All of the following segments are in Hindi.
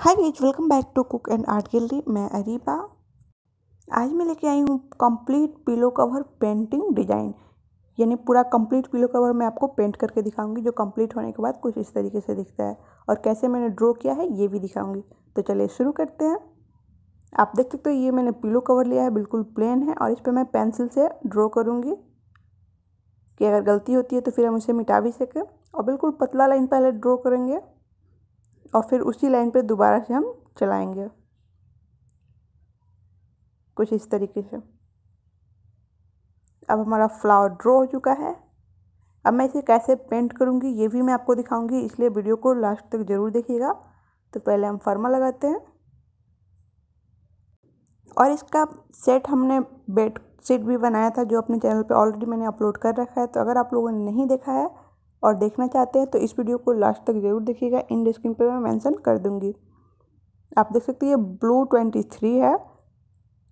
हाय वीज welcome back to cook and art gallery मैं अरीबा आज मैं लेके आई हूँ complete pillow cover painting design यानी पूरा कंप्लीट पिलो कवर मैं आपको पेंट करके दिखाऊंगी जो कंप्लीट होने के बाद कुछ इस तरीके से दिखता है और कैसे मैंने ड्रॉ किया है ये भी दिखाऊंगी तो चलिए शुरू करते हैं आप देख सकते हो ये मैंने पिलो कवर लिया है बिल्कुल प्लेन है और इस पर मैं पेंसिल से ड्रॉ करूँगी कि अगर गलती होती है तो फिर हम उसे मिटा भी सकें और बिल्कुल पतला लाइन पहले ड्रॉ करेंगे और फिर उसी लाइन पे दोबारा से हम चलाएंगे कुछ इस तरीके से अब हमारा फ्लावर ड्रॉ हो चुका है अब मैं इसे कैसे पेंट करूँगी ये भी मैं आपको दिखाऊँगी इसलिए वीडियो को लास्ट तक ज़रूर देखिएगा तो पहले हम फर्मा लगाते हैं और इसका सेट हमने बेड सेट भी बनाया था जो अपने चैनल पे ऑलरेडी मैंने अपलोड कर रखा है तो अगर आप लोगों ने नहीं देखा है और देखना चाहते हैं तो इस वीडियो को लास्ट तक ज़रूर देखिएगा इन स्क्रीन पर मैं मैंसन कर दूँगी आप देख सकते हैं ये ब्लू ट्वेंटी थ्री है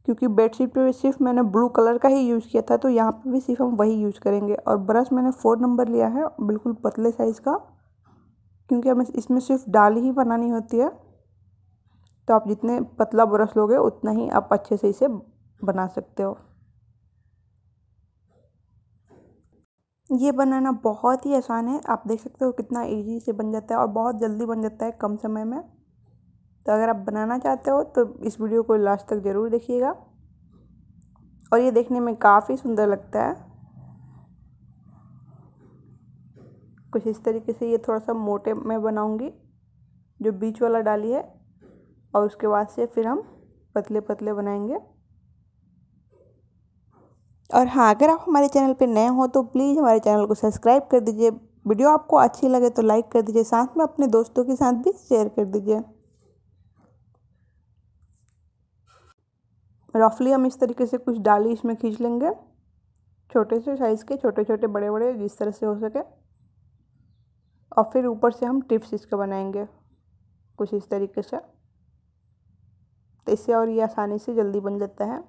क्योंकि बेडशीट पे सिर्फ मैंने ब्लू कलर का ही यूज़ किया था तो यहाँ पे भी सिर्फ हम वही यूज़ करेंगे और ब्रश मैंने फोर नंबर लिया है बिल्कुल पतले साइज़ का क्योंकि हमें इसमें सिर्फ डाल ही बनानी होती है तो आप जितने पतला ब्रश लोगे उतना ही आप अच्छे से इसे बना सकते हो ये बनाना बहुत ही आसान है आप देख सकते हो कितना ईजी से बन जाता है और बहुत जल्दी बन जाता है कम समय में तो अगर आप बनाना चाहते हो तो इस वीडियो को लास्ट तक ज़रूर देखिएगा और ये देखने में काफ़ी सुंदर लगता है कुछ इस तरीके से ये थोड़ा सा मोटे में बनाऊंगी जो बीच वाला डाली है और उसके बाद से फिर हम पतले पतले बनाएंगे और हाँ अगर आप हमारे चैनल पर नए हों तो प्लीज़ हमारे चैनल को सब्सक्राइब कर दीजिए वीडियो आपको अच्छी लगे तो लाइक कर दीजिए साथ में अपने दोस्तों के साथ भी शेयर कर दीजिए रफली हम इस तरीके से कुछ डाली इसमें खींच लेंगे छोटे से साइज़ के छोटे छोटे बड़े बड़े जिस तरह से हो सके और फिर ऊपर से हम टिप्स इसका बनाएंगे कुछ इस तरीके से तो इससे और ये आसानी से जल्दी बन जाता है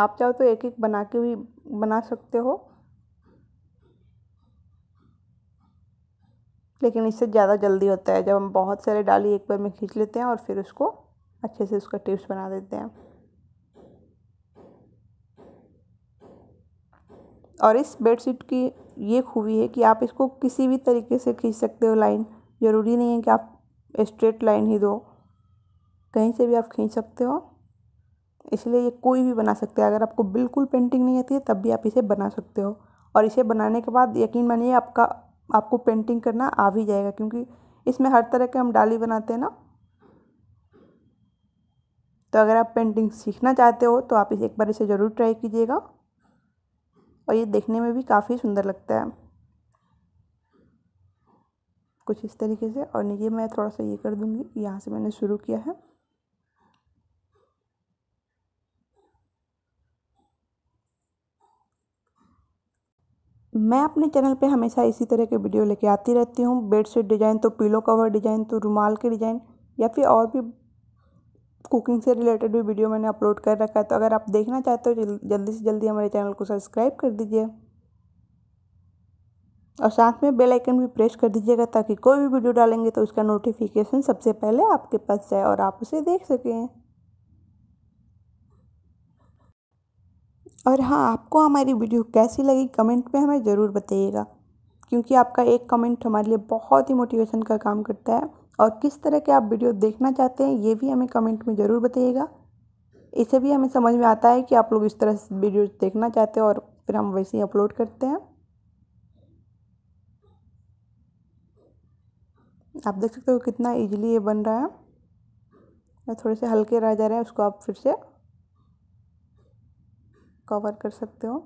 आप चाहो तो एक एक बना के भी बना सकते हो लेकिन इससे ज़्यादा जल्दी होता है जब हम बहुत सारे डाली एक बार में खींच लेते हैं और फिर उसको अच्छे से उसका टिप्स बना देते हैं और इस बेडशीट की ये खूबी है कि आप इसको किसी भी तरीके से खींच सकते हो लाइन ज़रूरी नहीं है कि आप स्ट्रेट लाइन ही दो कहीं से भी आप खींच सकते हो इसलिए ये कोई भी बना सकते हैं अगर आपको बिल्कुल पेंटिंग नहीं आती है तब भी आप इसे बना सकते हो और इसे बनाने के बाद यकीन मानिए आपका आपको पेंटिंग करना आ भी जाएगा क्योंकि इसमें हर तरह के हम डाली बनाते हैं ना तो अगर आप पेंटिंग सीखना चाहते हो तो आप इसे एक बार इसे ज़रूर ट्राई कीजिएगा और ये देखने में भी काफ़ी सुंदर लगता है कुछ इस तरीके से और नीचे मैं थोड़ा सा ये कर दूँगी यहाँ से मैंने शुरू किया है मैं अपने चैनल पे हमेशा इसी तरह के वीडियो लेके आती रहती हूँ बेडशीट डिज़ाइन तो पिलो कवर डिज़ाइन तो रुमाल के डिज़ाइन या फिर और भी कुकिंग से रिलेटेड भी वीडियो मैंने अपलोड कर रखा है तो अगर आप देखना चाहते हो जल्दी से जल्दी हमारे चैनल को सब्सक्राइब कर दीजिए और साथ में बेल आइकन भी प्रेस कर दीजिएगा ताकि कोई भी वीडियो डालेंगे तो उसका नोटिफिकेशन सबसे पहले आपके पास जाए और आप उसे देख सकें और हाँ आपको हमारी वीडियो कैसी लगी कमेंट में हमें ज़रूर बताइएगा क्योंकि आपका एक कमेंट हमारे लिए बहुत ही मोटिवेशन का काम करता है और किस तरह के आप वीडियो देखना चाहते हैं ये भी हमें कमेंट में ज़रूर बताइएगा इसे भी हमें समझ में आता है कि आप लोग इस तरह से वीडियो देखना चाहते हैं और फिर हम वैसे ही अपलोड करते हैं आप देख सकते हो कितना इजीली ये बन रहा है थोड़े से हल्के रह जा रहे हैं उसको आप फिर से कवर कर सकते हो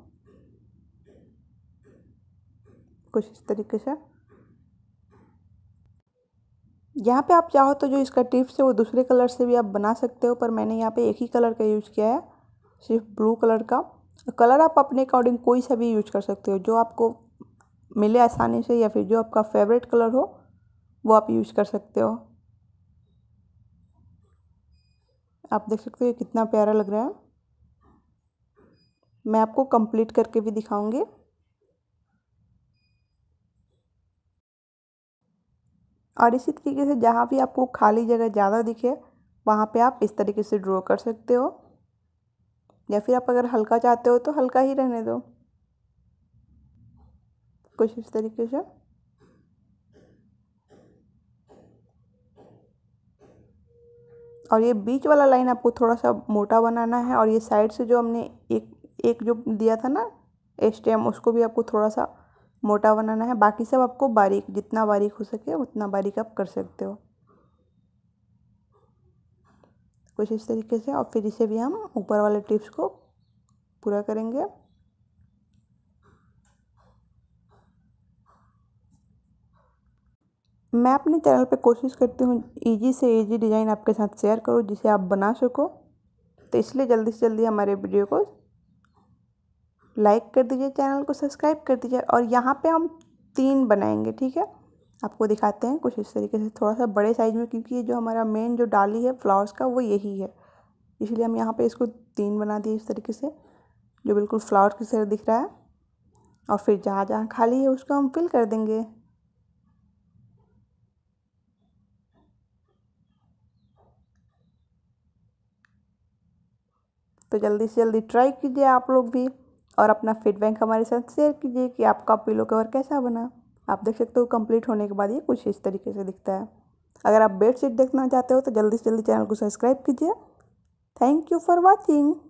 कुछ इस तरीके से यहाँ पे आप चाहो तो जो इसका टिप्स है वो दूसरे कलर से भी आप बना सकते हो पर मैंने यहाँ पे एक ही कलर का यूज़ किया है सिर्फ ब्लू कलर का कलर आप अपने अकॉर्डिंग कोई सा भी यूज कर सकते हो जो आपको मिले आसानी से या फिर जो आपका फेवरेट कलर हो वो आप यूज कर सकते हो आप देख सकते हो ये कितना प्यारा लग रहा है मैं आपको कंप्लीट करके भी दिखाऊंगी और इसी तरीके से जहाँ भी आपको खाली जगह ज़्यादा दिखे वहाँ पे आप इस तरीके से ड्रॉ कर सकते हो या फिर आप अगर हल्का चाहते हो तो हल्का ही रहने दो कुछ इस तरीके से और ये बीच वाला लाइन आपको थोड़ा सा मोटा बनाना है और ये साइड से जो हमने एक एक जो दिया था ना स्टेम उसको भी आपको थोड़ा सा मोटा बनाना है बाकी सब आपको बारीक जितना बारीक हो सके उतना बारीक आप कर सकते हो कुछ इस तरीके से और फिर इसे भी हम ऊपर वाले टिप्स को पूरा करेंगे मैं अपने चैनल पे कोशिश करती हूँ इजी से इजी डिज़ाइन आपके साथ शेयर करूँ जिसे आप बना सको तो इसलिए जल्दी से जल्दी हमारे वीडियो को लाइक कर दीजिए चैनल को सब्सक्राइब कर दीजिए और यहाँ पे हम तीन बनाएंगे ठीक है आपको दिखाते हैं कुछ इस तरीके से थोड़ा सा बड़े साइज में क्योंकि ये जो हमारा मेन जो डाली है फ्लावर्स का वो यही है इसलिए हम यहाँ पे इसको तीन बना दिए इस तरीके से जो बिल्कुल फ्लावर्स की तरह दिख रहा है और फिर जहाँ जहाँ खाली है उसको हम फिल कर देंगे तो जल्दी से जल्दी ट्राई कीजिए आप लोग भी और अपना फीडबैक हमारे साथ शेयर कीजिए कि आपका पिलो कवर कैसा बना आप देख सकते हो कंप्लीट होने के बाद ये कुछ इस तरीके से दिखता है अगर आप बेडशीट देखना चाहते हो तो जल्दी से जल्दी चैनल को सब्सक्राइब कीजिए थैंक यू फॉर वॉचिंग